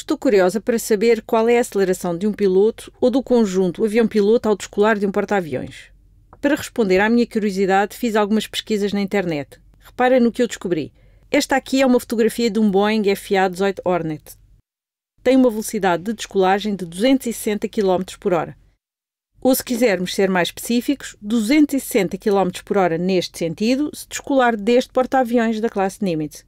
Estou curiosa para saber qual é a aceleração de um piloto ou do conjunto avião-piloto ao descolar de um porta-aviões. Para responder à minha curiosidade, fiz algumas pesquisas na internet. Repara no que eu descobri. Esta aqui é uma fotografia de um Boeing FA-18 Hornet. Tem uma velocidade de descolagem de 260 km por hora. Ou, se quisermos ser mais específicos, 260 km por hora neste sentido, se descolar deste porta-aviões da classe Nimitz.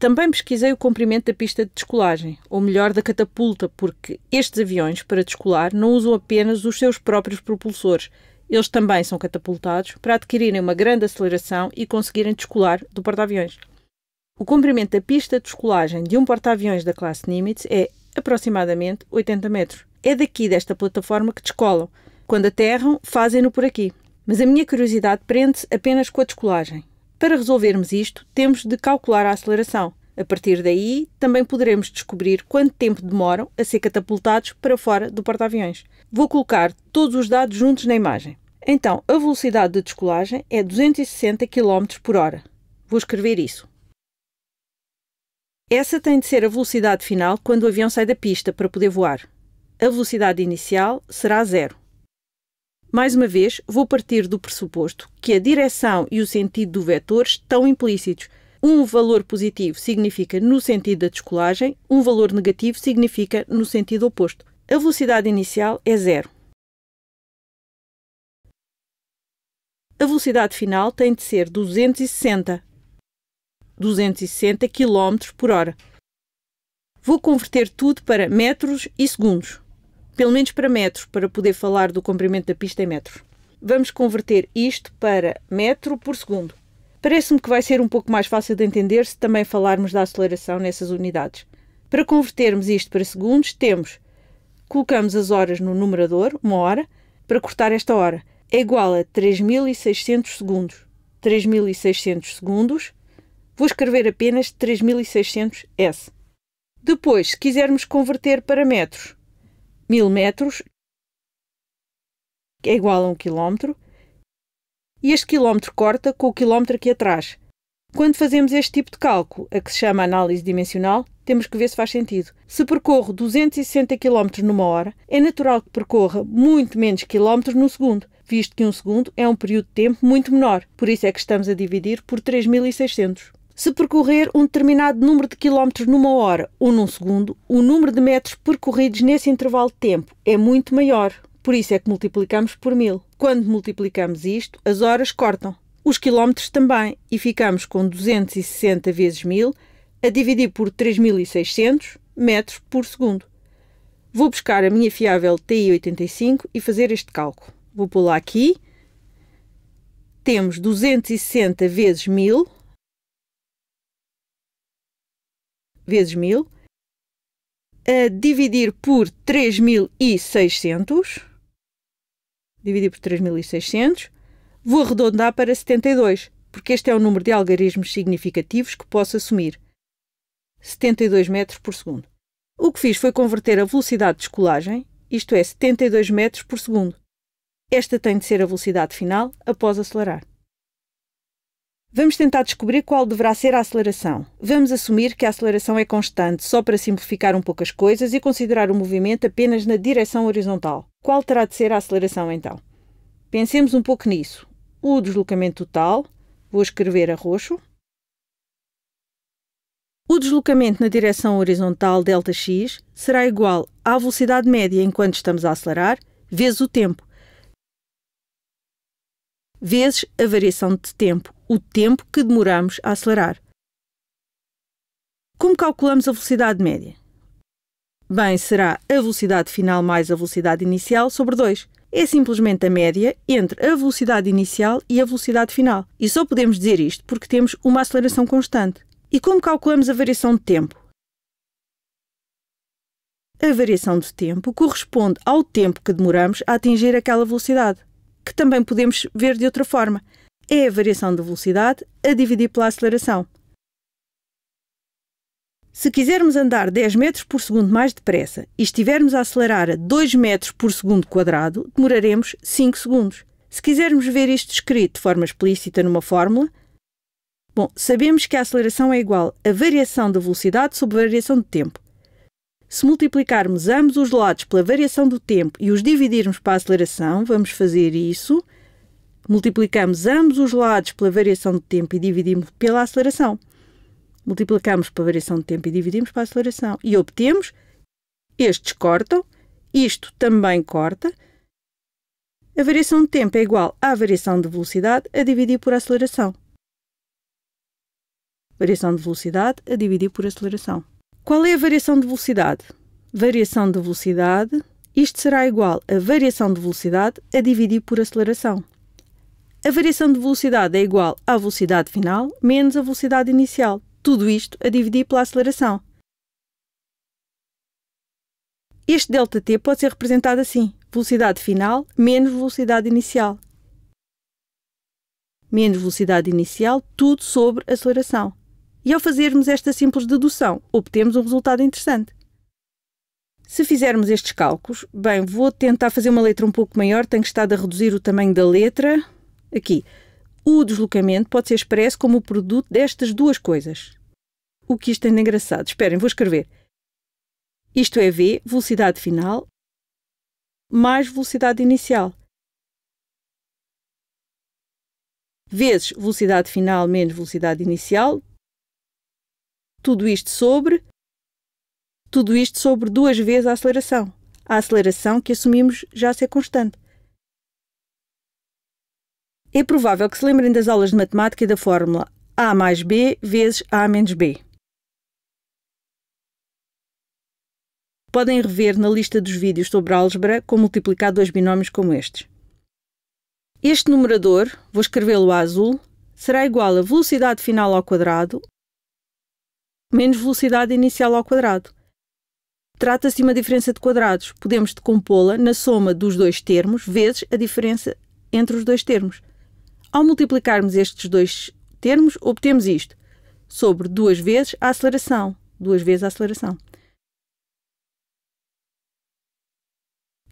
Também pesquisei o comprimento da pista de descolagem, ou melhor, da catapulta, porque estes aviões, para descolar, não usam apenas os seus próprios propulsores. Eles também são catapultados para adquirirem uma grande aceleração e conseguirem descolar do porta-aviões. O comprimento da pista de descolagem de um porta-aviões da classe Nimitz é aproximadamente 80 metros. É daqui desta plataforma que descolam. Quando aterram, fazem-no por aqui. Mas a minha curiosidade prende-se apenas com a descolagem. Para resolvermos isto, temos de calcular a aceleração. A partir daí, também poderemos descobrir quanto tempo demoram a ser catapultados para fora do porta-aviões. Vou colocar todos os dados juntos na imagem. Então, a velocidade de descolagem é 260 km por hora. Vou escrever isso. Essa tem de ser a velocidade final quando o avião sai da pista para poder voar. A velocidade inicial será zero. Mais uma vez, vou partir do pressuposto que a direção e o sentido do vetor estão implícitos. Um valor positivo significa no sentido da descolagem, um valor negativo significa no sentido oposto. A velocidade inicial é zero. A velocidade final tem de ser 260, 260 km por hora. Vou converter tudo para metros e segundos pelo menos para metros, para poder falar do comprimento da pista em metros. Vamos converter isto para metro por segundo. Parece-me que vai ser um pouco mais fácil de entender se também falarmos da aceleração nessas unidades. Para convertermos isto para segundos, temos colocamos as horas no numerador, uma hora, para cortar esta hora. É igual a 3600 segundos. 3600 segundos. Vou escrever apenas 3600 S. Depois, se quisermos converter para metros, mil metros, que é igual a um quilómetro, e este quilómetro corta com o quilómetro aqui atrás. Quando fazemos este tipo de cálculo, a que se chama análise dimensional, temos que ver se faz sentido. Se percorro 260 km numa hora, é natural que percorra muito menos quilómetros no segundo, visto que um segundo é um período de tempo muito menor, por isso é que estamos a dividir por 3600. Se percorrer um determinado número de quilómetros numa hora ou num segundo, o número de metros percorridos nesse intervalo de tempo é muito maior. Por isso é que multiplicamos por mil. Quando multiplicamos isto, as horas cortam. Os quilómetros também, e ficamos com 260 vezes mil a dividir por 3.600 metros por segundo. Vou buscar a minha fiável TI85 e fazer este cálculo. Vou pular aqui. Temos 260 vezes 1000 vezes 1000, a dividir por 3600, dividir por 3600, vou arredondar para 72, porque este é o número de algarismos significativos que posso assumir. 72 metros por segundo. O que fiz foi converter a velocidade de descolagem isto é, 72 metros por segundo. Esta tem de ser a velocidade final após acelerar. Vamos tentar descobrir qual deverá ser a aceleração. Vamos assumir que a aceleração é constante, só para simplificar um pouco as coisas e considerar o movimento apenas na direção horizontal. Qual terá de ser a aceleração então? Pensemos um pouco nisso. O deslocamento total, vou escrever a roxo. O deslocamento na direção horizontal Δx será igual à velocidade média enquanto estamos a acelerar, vezes o tempo, vezes a variação de tempo, o tempo que demoramos a acelerar. Como calculamos a velocidade média? Bem, será a velocidade final mais a velocidade inicial sobre 2. É simplesmente a média entre a velocidade inicial e a velocidade final. E só podemos dizer isto porque temos uma aceleração constante. E como calculamos a variação de tempo? A variação de tempo corresponde ao tempo que demoramos a atingir aquela velocidade, que também podemos ver de outra forma é a variação de velocidade a dividir pela aceleração. Se quisermos andar 10 metros por segundo mais depressa e estivermos a acelerar a 2 metros por segundo quadrado, demoraremos 5 segundos. Se quisermos ver isto escrito de forma explícita numa fórmula, bom, sabemos que a aceleração é igual à variação da velocidade sobre a variação do tempo. Se multiplicarmos ambos os lados pela variação do tempo e os dividirmos para a aceleração, vamos fazer isso Multiplicamos ambos os lados pela variação de tempo e dividimos pela aceleração. Multiplicamos pela variação de tempo e dividimos pela aceleração. E obtemos, estes cortam, isto também corta. A variação de tempo é igual à variação de velocidade a dividir por aceleração. Variação de velocidade a dividir por aceleração. Qual é a variação de velocidade? Variação de velocidade, isto será igual a variação de velocidade a dividir por aceleração. A variação de velocidade é igual à velocidade final menos a velocidade inicial, tudo isto a dividir pela aceleração. Este ΔT pode ser representado assim: velocidade final menos velocidade inicial. Menos velocidade inicial, tudo sobre aceleração. E ao fazermos esta simples dedução, obtemos um resultado interessante. Se fizermos estes cálculos, bem, vou tentar fazer uma letra um pouco maior, tenho estado a reduzir o tamanho da letra, Aqui, o deslocamento pode ser expresso como o produto destas duas coisas. O que isto tem é de engraçado? Esperem, vou escrever. Isto é v, velocidade final, mais velocidade inicial. Vezes velocidade final menos velocidade inicial. Tudo isto sobre. Tudo isto sobre duas vezes a aceleração. A aceleração que assumimos já ser constante. É provável que se lembrem das aulas de matemática da fórmula A mais B vezes A menos B. Podem rever na lista dos vídeos sobre álgebra como multiplicar dois binómios como estes. Este numerador, vou escrevê-lo a azul, será igual a velocidade final ao quadrado menos velocidade inicial ao quadrado. Trata-se de uma diferença de quadrados. Podemos decompô-la na soma dos dois termos vezes a diferença entre os dois termos. Ao multiplicarmos estes dois termos, obtemos isto, sobre duas vezes a aceleração. Duas vezes a aceleração.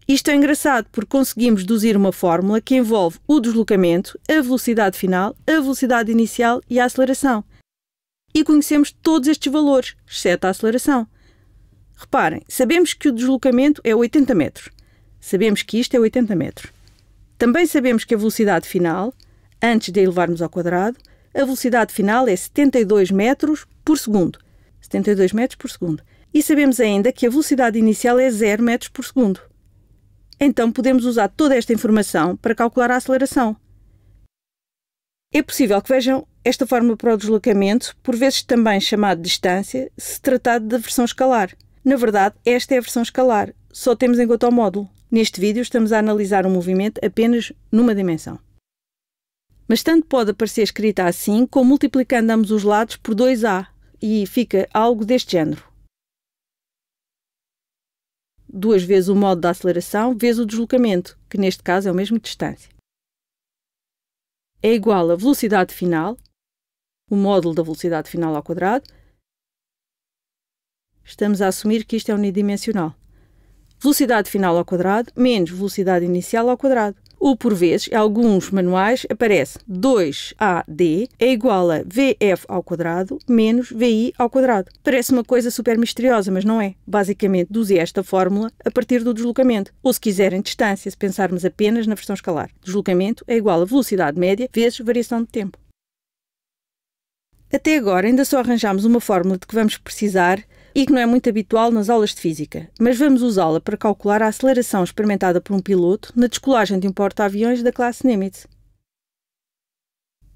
Isto é engraçado porque conseguimos deduzir uma fórmula que envolve o deslocamento, a velocidade final, a velocidade inicial e a aceleração. E conhecemos todos estes valores, exceto a aceleração. Reparem, sabemos que o deslocamento é 80 metros. Sabemos que isto é 80 metros. Também sabemos que a velocidade final Antes de a elevarmos ao quadrado, a velocidade final é 72 metros por segundo. 72 metros por segundo. E sabemos ainda que a velocidade inicial é 0 metros por segundo. Então podemos usar toda esta informação para calcular a aceleração. É possível que vejam esta fórmula para o deslocamento, por vezes também chamada distância, se tratado da versão escalar. Na verdade, esta é a versão escalar, só temos em conta o módulo. Neste vídeo estamos a analisar o um movimento apenas numa dimensão. Mas tanto pode aparecer escrita assim, como multiplicando ambos os lados por 2A, e fica algo deste género. Duas vezes o modo da aceleração, vezes o deslocamento, que neste caso é o mesmo distância. É igual a velocidade final, o módulo da velocidade final ao quadrado. Estamos a assumir que isto é unidimensional. Velocidade final ao quadrado menos velocidade inicial ao quadrado ou por vezes, em alguns manuais, aparece 2AD é igual a VF ao quadrado menos VI ao quadrado. Parece uma coisa super misteriosa, mas não é. Basicamente, use esta fórmula a partir do deslocamento, ou se quiserem distância, se pensarmos apenas na versão escalar. Deslocamento é igual a velocidade média vezes variação de tempo. Até agora ainda só arranjámos uma fórmula de que vamos precisar e que não é muito habitual nas aulas de física, mas vamos usá-la para calcular a aceleração experimentada por um piloto na descolagem de um porta-aviões da classe Nimitz.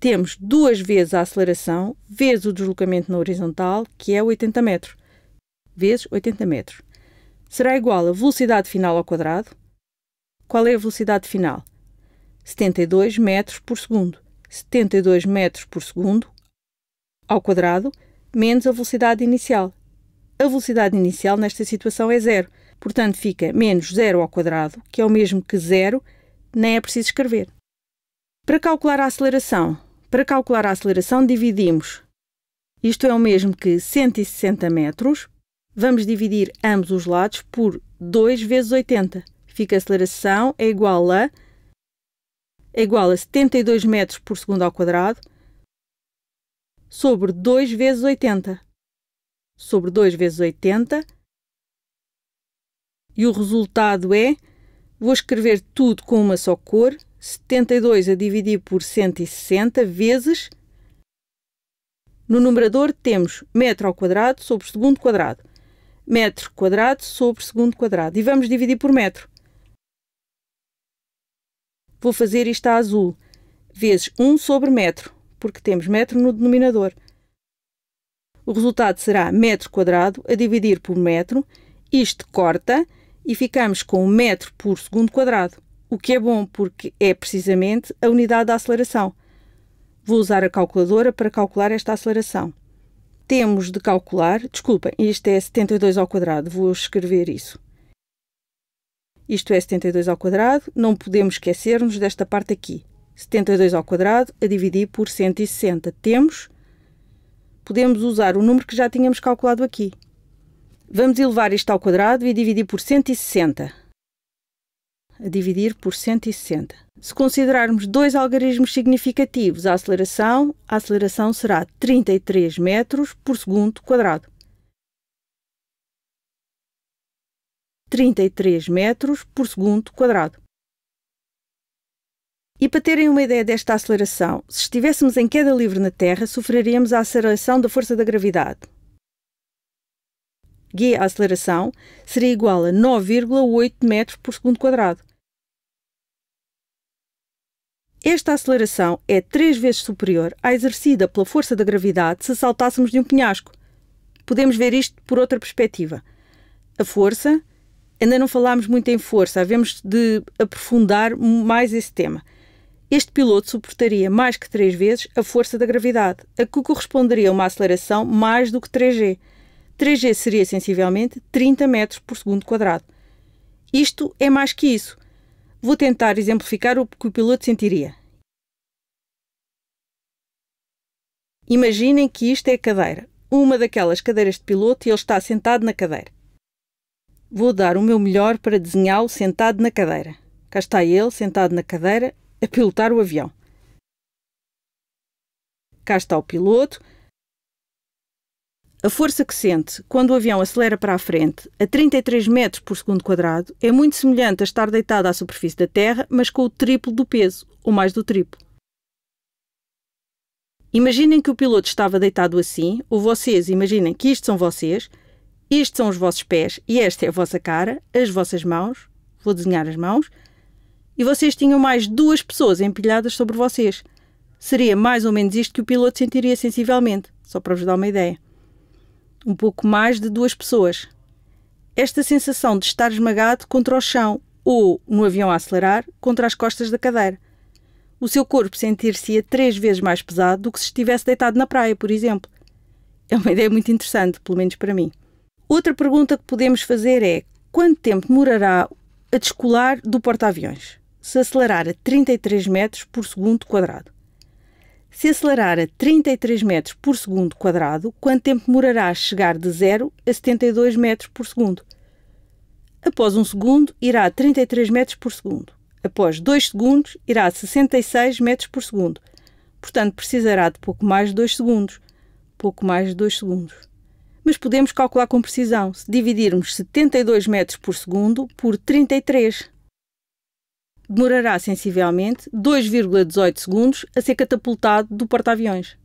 Temos duas vezes a aceleração, vezes o deslocamento na horizontal, que é 80 metros, vezes 80 metros. Será igual a velocidade final ao quadrado. Qual é a velocidade final? 72 metros por segundo. 72 metros por segundo ao quadrado menos a velocidade inicial, a velocidade inicial nesta situação é zero. Portanto, fica menos zero ao quadrado, que é o mesmo que zero, nem é preciso escrever. Para calcular a aceleração, para calcular a aceleração dividimos, isto é o mesmo que 160 metros, vamos dividir ambos os lados por 2 vezes 80. Fica a aceleração é igual a é igual a 72 metros por segundo ao quadrado sobre 2 vezes 80 sobre 2 vezes 80. E o resultado é, vou escrever tudo com uma só cor, 72 a dividir por 160 vezes. No numerador temos metro ao quadrado sobre segundo quadrado. Metro quadrado sobre segundo quadrado. E vamos dividir por metro. Vou fazer isto a azul, vezes 1 sobre metro, porque temos metro no denominador. O resultado será metro quadrado a dividir por metro. Isto corta e ficamos com metro por segundo quadrado, o que é bom porque é precisamente a unidade da aceleração. Vou usar a calculadora para calcular esta aceleração. Temos de calcular, desculpem, isto é 72 ao quadrado, vou escrever isso. Isto é 72 ao quadrado, não podemos esquecer-nos desta parte aqui. 72 ao quadrado a dividir por 160. Temos podemos usar o número que já tínhamos calculado aqui. Vamos elevar isto ao quadrado e dividir por 160. A dividir por 160. Se considerarmos dois algarismos significativos a aceleração, a aceleração será 33 metros por segundo quadrado. 33 metros por segundo quadrado. E para terem uma ideia desta aceleração, se estivéssemos em queda livre na Terra, sofreríamos a aceleração da força da gravidade. G, a aceleração, seria igual a 9,8 metros por segundo quadrado. Esta aceleração é três vezes superior à exercida pela força da gravidade se saltássemos de um penhasco. Podemos ver isto por outra perspectiva. A força, ainda não falámos muito em força, havemos de aprofundar mais esse tema este piloto suportaria mais que três vezes a força da gravidade, a que corresponderia uma aceleração mais do que 3G. 3G seria sensivelmente 30 metros por segundo quadrado. Isto é mais que isso. Vou tentar exemplificar o que o piloto sentiria. Imaginem que isto é a cadeira, uma daquelas cadeiras de piloto e ele está sentado na cadeira. Vou dar o meu melhor para desenhá-lo sentado na cadeira. Cá está ele, sentado na cadeira, a pilotar o avião. Cá está o piloto. A força que sente quando o avião acelera para a frente a 33 metros por segundo quadrado é muito semelhante a estar deitado à superfície da Terra, mas com o triplo do peso, ou mais do triplo. Imaginem que o piloto estava deitado assim, ou vocês imaginem que isto são vocês, isto são os vossos pés e esta é a vossa cara, as vossas mãos, vou desenhar as mãos, e vocês tinham mais duas pessoas empilhadas sobre vocês. Seria mais ou menos isto que o piloto sentiria sensivelmente, só para vos dar uma ideia. Um pouco mais de duas pessoas. Esta sensação de estar esmagado contra o chão ou, no avião a acelerar, contra as costas da cadeira. O seu corpo sentir-se-ia três vezes mais pesado do que se estivesse deitado na praia, por exemplo. É uma ideia muito interessante, pelo menos para mim. Outra pergunta que podemos fazer é: quanto tempo demorará a descolar do porta-aviões? se acelerar a 33 metros por segundo quadrado. Se acelerar a 33 metros por segundo quadrado, quanto tempo demorará a chegar de 0 a 72 metros por segundo? Após um segundo, irá a 33 metros por segundo. Após 2 segundos, irá a 66 metros por segundo. Portanto, precisará de pouco mais de 2 segundos. Pouco mais de 2 segundos. Mas podemos calcular com precisão se dividirmos 72 metros por segundo por 33 demorará sensivelmente 2,18 segundos a ser catapultado do porta-aviões.